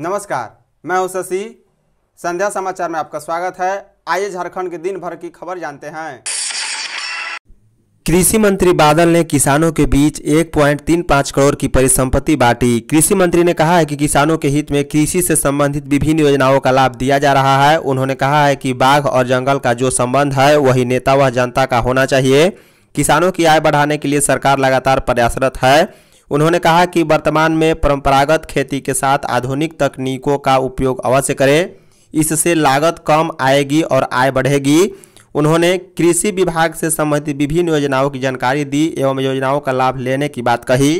नमस्कार मैं हूं शशि संध्या समाचार में आपका स्वागत है आइए झारखंड के दिन भर की खबर जानते हैं कृषि मंत्री बादल ने किसानों के बीच 1.35 करोड़ की परिसंपत्ति बांटी कृषि मंत्री ने कहा है कि किसानों के हित में कृषि से संबंधित विभिन्न योजनाओं का लाभ दिया जा रहा है उन्होंने कहा है कि बाघ और जंगल का जो संबंध है वही नेता व जनता का होना चाहिए किसानों की आय बढ़ाने के लिए सरकार लगातार प्रयासरत है उन्होंने कहा कि वर्तमान में परंपरागत खेती के साथ आधुनिक तकनीकों का उपयोग अवश्य करें इससे लागत कम आएगी और आय बढ़ेगी उन्होंने कृषि विभाग से संबंधित विभिन्न योजनाओं की जानकारी दी एवं योजनाओं का लाभ लेने की बात कही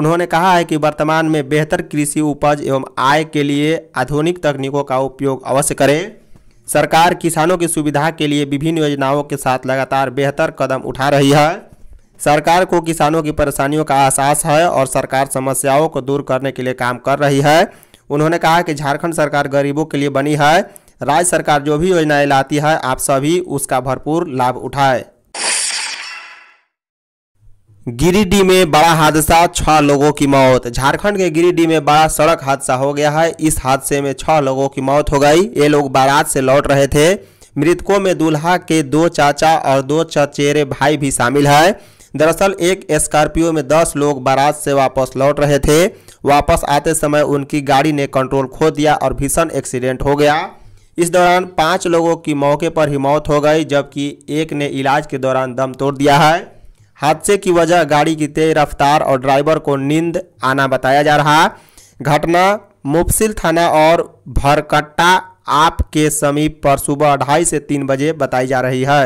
उन्होंने कहा है कि वर्तमान में बेहतर कृषि उपज एवं आय के लिए आधुनिक तकनीकों का उपयोग अवश्य करें सरकार किसानों की सुविधा के लिए विभिन्न योजनाओं के साथ लगातार बेहतर कदम उठा रही है सरकार को किसानों की परेशानियों का एहसास है और सरकार समस्याओं को दूर करने के लिए काम कर रही है उन्होंने कहा कि झारखंड सरकार गरीबों के लिए बनी है राज्य सरकार जो भी योजनाएं लाती है आप सभी उसका भरपूर लाभ उठाए गिरिडीह में बड़ा हादसा छह लोगों की मौत झारखंड के गिरिडीह में बड़ा सड़क हादसा हो गया है इस हादसे में छह लोगों की मौत हो गई ये लोग बारात से लौट रहे थे मृतकों में दूल्हा के दो चाचा और दो चचेरे भाई भी शामिल है दरअसल एक स्कॉर्पियो में दस लोग बारात से वापस लौट रहे थे वापस आते समय उनकी गाड़ी ने कंट्रोल खो दिया और भीषण एक्सीडेंट हो गया इस दौरान पाँच लोगों की मौके पर ही मौत हो गई जबकि एक ने इलाज के दौरान दम तोड़ दिया है हादसे की वजह गाड़ी की तेज रफ्तार और ड्राइवर को नींद आना बताया जा रहा घटना मुफसिल थाना और भरकट्टा आप के समीप पर सुबह ढाई से तीन बजे बताई जा रही है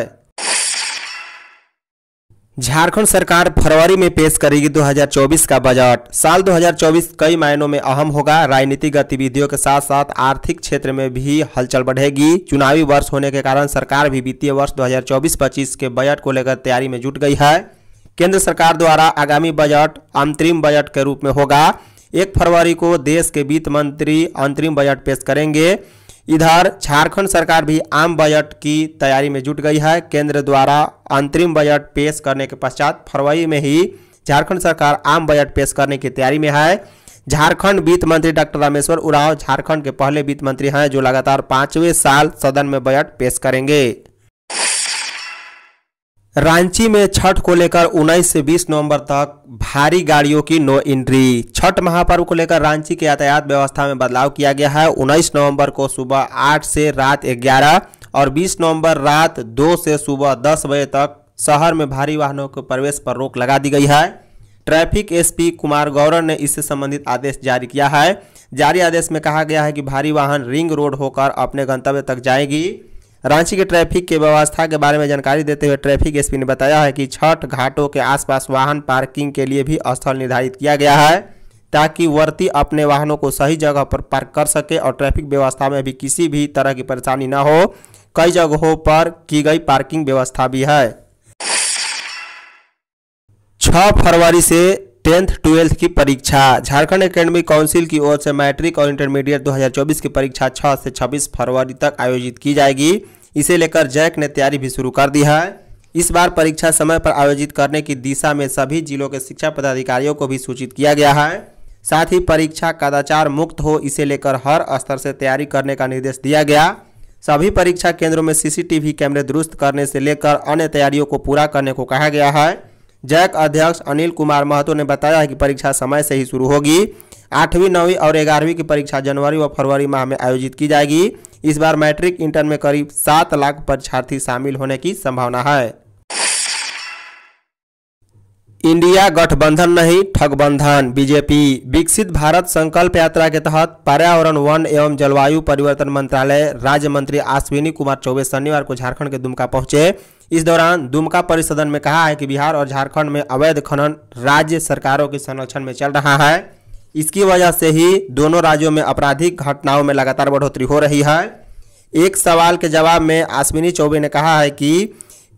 झारखंड सरकार फरवरी में पेश करेगी 2024 का बजट साल 2024 कई मायनों में अहम होगा राजनीतिक गतिविधियों के साथ साथ आर्थिक क्षेत्र में भी हलचल बढ़ेगी चुनावी वर्ष होने के कारण सरकार भी वित्तीय वर्ष 2024-25 के बजट को लेकर तैयारी में जुट गई है केंद्र सरकार द्वारा आगामी बजट अंतरिम बजट के रूप में होगा एक फरवरी को देश के वित्त मंत्री अंतरिम बजट पेश करेंगे इधर झारखंड सरकार भी आम बजट की तैयारी में जुट गई है केंद्र द्वारा अंतरिम बजट पेश करने के पश्चात फरवरी में ही झारखंड सरकार आम बजट पेश करने की तैयारी में है झारखंड वित्त मंत्री डॉक्टर रामेश्वर उराव झारखंड के पहले वित्त मंत्री हैं जो लगातार पाँचवें साल सदन में बजट पेश करेंगे रांची में छठ को लेकर 19 से 20 नवंबर तक भारी गाड़ियों की नो एंट्री छठ महापर्व को लेकर रांची के यातायात व्यवस्था में बदलाव किया गया है 19 नवंबर को सुबह 8 से रात 11 और 20 नवंबर रात 2 से सुबह 10 बजे तक शहर में भारी वाहनों के प्रवेश पर रोक लगा दी गई है ट्रैफिक एसपी कुमार गौरव ने इससे संबंधित आदेश जारी किया है जारी आदेश में कहा गया है कि भारी वाहन रिंग रोड होकर अपने गंतव्य तक जाएगी रांची के ट्रैफिक के व्यवस्था के बारे में जानकारी देते हुए ट्रैफिक एसपी ने बताया है कि छठ घाटों के आसपास वाहन पार्किंग के लिए भी स्थल निर्धारित किया गया है ताकि वर्ती अपने वाहनों को सही जगह पर पार्क कर सके और ट्रैफिक व्यवस्था में भी किसी भी तरह की परेशानी न हो कई जगहों पर की गई पार्किंग व्यवस्था भी है छ फरवरी से टेंथ ट्वेल्थ की परीक्षा झारखंड एकेडमिक काउंसिल की ओर से मैट्रिक और इंटरमीडिएट 2024 की परीक्षा 6 से 26 फरवरी तक आयोजित की जाएगी इसे लेकर जैक ने तैयारी भी शुरू कर दी है इस बार परीक्षा समय पर आयोजित करने की दिशा में सभी जिलों के शिक्षा पदाधिकारियों को भी सूचित किया गया है साथ ही परीक्षा कदाचार मुक्त हो इसे लेकर हर स्तर से तैयारी करने का निर्देश दिया गया सभी परीक्षा केंद्रों में सीसीटीवी कैमरे दुरुस्त करने से लेकर अन्य तैयारियों को पूरा करने को कहा गया है जैक अध्यक्ष अनिल कुमार महतो ने बताया कि परीक्षा समय से ही शुरू होगी आठवीं नौवीं और ग्यारहवीं की परीक्षा जनवरी व फरवरी माह में आयोजित की जाएगी इस बार मैट्रिक इंटर में करीब सात लाख परीक्षार्थी शामिल होने की संभावना है इंडिया गठबंधन नहीं ठगबंधन बीजेपी विकसित भारत संकल्प यात्रा के तहत पर्यावरण वन एवं जलवायु परिवर्तन मंत्रालय राज्य मंत्री अश्विनी कुमार चौबे शनिवार को झारखंड के दुमका पहुंचे इस दौरान दुमका परिसदन में कहा है कि बिहार और झारखंड में अवैध खनन राज्य सरकारों के संरक्षण में चल रहा है इसकी वजह से ही दोनों राज्यों में आपराधिक घटनाओं में लगातार बढ़ोतरी हो रही है एक सवाल के जवाब में आश्विनी चौबे ने कहा है कि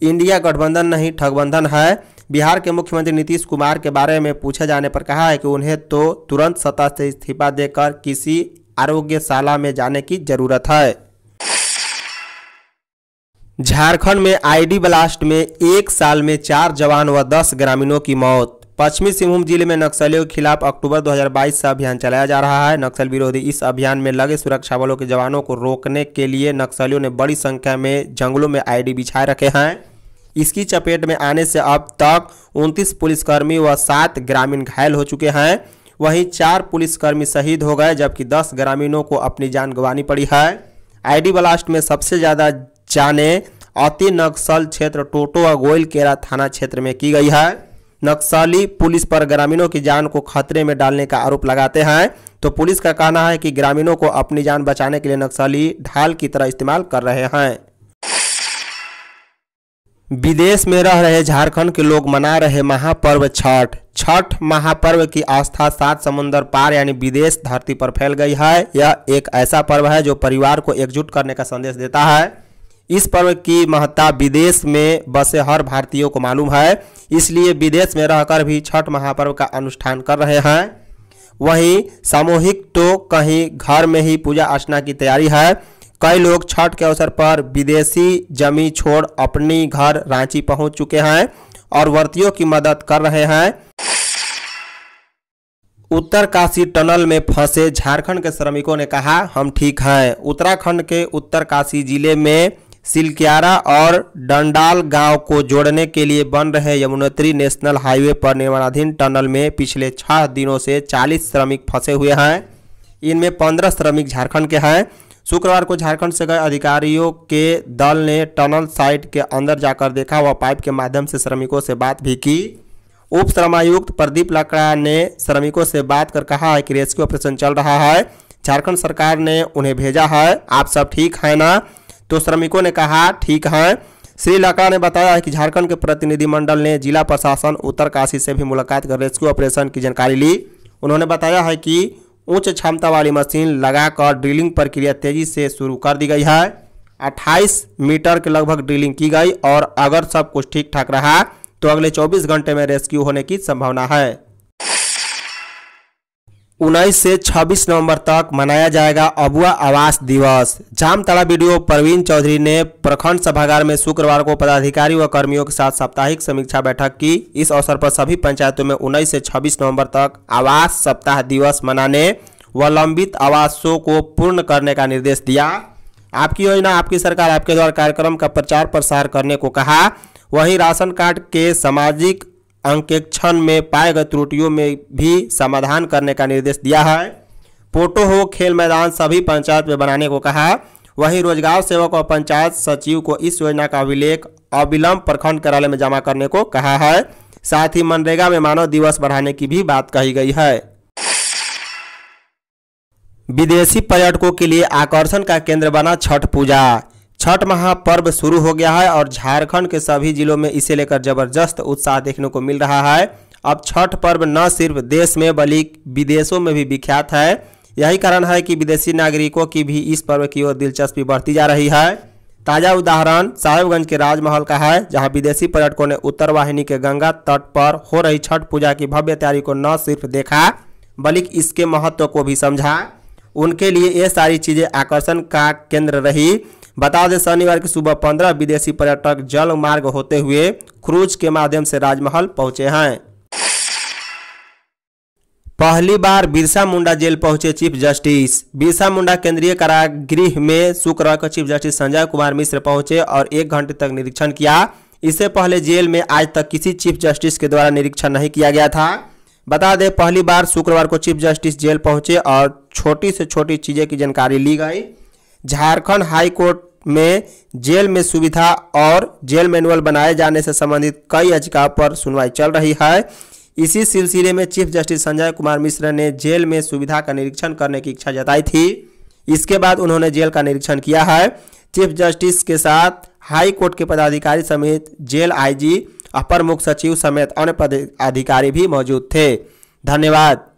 इंडिया गठबंधन नहीं ठगबंधन है बिहार के मुख्यमंत्री नीतीश कुमार के बारे में पूछे जाने पर कहा है कि उन्हें तो तुरंत सत्ता से इस्तीफा देकर किसी आरोग्यशाला में जाने की जरूरत है झारखंड में आईडी ब्लास्ट में एक साल में चार जवान व दस ग्रामीणों की मौत पश्चिमी सिंहभूम जिले में नक्सलियों के खिलाफ अक्टूबर 2022 से अभियान चलाया जा रहा है नक्सल विरोधी इस अभियान में लगे सुरक्षा बलों के जवानों को रोकने के लिए नक्सलियों ने बड़ी संख्या में जंगलों में आईडी बिछाए रखे हैं इसकी चपेट में आने से अब तक उनतीस पुलिसकर्मी व सात ग्रामीण घायल हो चुके हैं वहीं चार पुलिसकर्मी शहीद हो गए जबकि दस ग्रामीणों को अपनी जान गंवानी पड़ी है आईडी ब्लास्ट में सबसे ज़्यादा जाने अति नक्सल क्षेत्र टोटो गोयल केरा थाना क्षेत्र में की गई है नक्सली पुलिस पर ग्रामीणों की जान को खतरे में डालने का आरोप लगाते हैं तो पुलिस का कहना है कि ग्रामीणों को अपनी जान बचाने के लिए नक्सली ढाल की तरह इस्तेमाल कर रहे हैं विदेश में रह रहे झारखंड के लोग मना रहे महापर्व छठ छठ महापर्व की आस्था सात समुंदर पार यानी विदेश धरती पर फैल गई है यह एक ऐसा पर्व है जो परिवार को एकजुट करने का संदेश देता है इस पर्व की महत्ता विदेश में बसे हर भारतीयों को मालूम है इसलिए विदेश में रहकर भी छठ महापर्व का अनुष्ठान कर रहे हैं वहीं सामूहिक तो कहीं घर में ही पूजा अर्चना की तैयारी है कई लोग छठ के अवसर पर विदेशी जमी छोड़ अपनी घर रांची पहुंच चुके हैं और व्रतियों की मदद कर रहे हैं उत्तरकाशी टनल में फंसे झारखंड के श्रमिकों ने कहा हम ठीक हैं उत्तराखंड के उत्तरकाशी जिले में सिलक्यारा और डंडाल गांव को जोड़ने के लिए बन रहे यमुनोत्री नेशनल हाईवे पर निर्माणाधीन टनल में पिछले छह दिनों से 40 श्रमिक फंसे हुए हैं इनमें 15 श्रमिक झारखंड के हैं शुक्रवार को झारखंड से गए अधिकारियों के दल ने टनल साइट के अंदर जाकर देखा व पाइप के माध्यम से श्रमिकों से बात भी की उप श्रमायुक्त प्रदीप लकड़ा ने श्रमिकों से बात कर कहा है कि रेस्क्यू ऑपरेशन चल रहा है झारखंड सरकार ने उन्हें भेजा है आप सब ठीक है ना तो श्रमिकों ने कहा ठीक है श्री लका ने बताया कि झारखंड के प्रतिनिधिमंडल ने जिला प्रशासन उत्तरकाशी से भी मुलाकात कर रेस्क्यू ऑपरेशन की जानकारी ली उन्होंने बताया है कि उच्च क्षमता वाली मशीन लगाकर ड्रिलिंग प्रक्रिया तेजी से शुरू कर दी गई है 28 मीटर के लगभग ड्रिलिंग की गई और अगर सब कुछ ठीक ठाक रहा तो अगले 24 घंटे में रेस्क्यू होने की संभावना है उन्नीस से 26 नवंबर तक मनाया जाएगा अबुआ आवास दिवस जामताड़ा वीडियो प्रवीण चौधरी ने प्रखंड सभागार में शुक्रवार को पदाधिकारी व कर्मियों के साथ साप्ताहिक समीक्षा बैठक की इस अवसर पर सभी पंचायतों में उन्नीस से 26 नवंबर तक आवास सप्ताह दिवस मनाने व लंबित आवासों को पूर्ण करने का निर्देश दिया आपकी योजना आपकी सरकार आपके द्वारा कार्यक्रम का प्रचार प्रसार करने को कहा वहीं राशन कार्ड के सामाजिक अंकेक्षण में पाए गए त्रुटियों में भी समाधान करने का निर्देश दिया है पोटो हो खेल मैदान सभी पंचायत में बनाने को कहा वहीं रोजगार सेवक और पंचायत सचिव को इस योजना का अभिलेख अविलंब प्रखंड कार्यालय में जमा करने को कहा है साथ ही मनरेगा में मानव दिवस बढ़ाने की भी बात कही गई है विदेशी पर्यटकों के लिए आकर्षण का केंद्र बना छठ पूजा छठ महापर्व शुरू हो गया है और झारखंड के सभी जिलों में इसे लेकर जबरदस्त उत्साह देखने को मिल रहा है अब छठ पर्व न सिर्फ देश में बल्कि विदेशों में भी विख्यात है यही कारण है कि विदेशी नागरिकों की भी इस पर्व की ओर दिलचस्पी बढ़ती जा रही है ताज़ा उदाहरण साहेबगंज के राजमहल का है जहां विदेशी पर्यटकों ने उत्तर वाहिनी के गंगा तट पर हो रही छठ पूजा की भव्य तैयारी को न सिर्फ देखा बल्कि इसके महत्व को भी समझा उनके लिए ये सारी चीज़ें आकर्षण का केंद्र रही बता दें शनिवार की सुबह पंद्रह विदेशी पर्यटक जल मार्ग होते हुए क्रूज के माध्यम से राजमहल पहुंचे हैं पहली बार बिरसा मुंडा जेल पहुंचे चीफ जस्टिस बिरसा मुंडा केंद्रीय कारागृह में शुक्रवार को चीफ जस्टिस संजय कुमार मिश्र पहुंचे और एक घंटे तक निरीक्षण किया इससे पहले जेल में आज तक किसी चीफ जस्टिस के द्वारा निरीक्षण नहीं किया गया था बता दें पहली बार शुक्रवार को चीफ जस्टिस जेल पहुंचे और छोटी से छोटी चीज़ें की जानकारी ली गई झारखंड हाईकोर्ट में जेल में सुविधा और जेल मैनुअल बनाए जाने से संबंधित कई याचिकाओं पर सुनवाई चल रही है इसी सिलसिले में चीफ जस्टिस संजय कुमार मिश्र ने जेल में सुविधा का निरीक्षण करने की इच्छा जताई थी इसके बाद उन्होंने जेल का निरीक्षण किया है चीफ जस्टिस के साथ हाई कोर्ट के पदाधिकारी समेत जेल आईजी अपर मुख्य सचिव समेत अन्य पदाधिकारी भी मौजूद थे धन्यवाद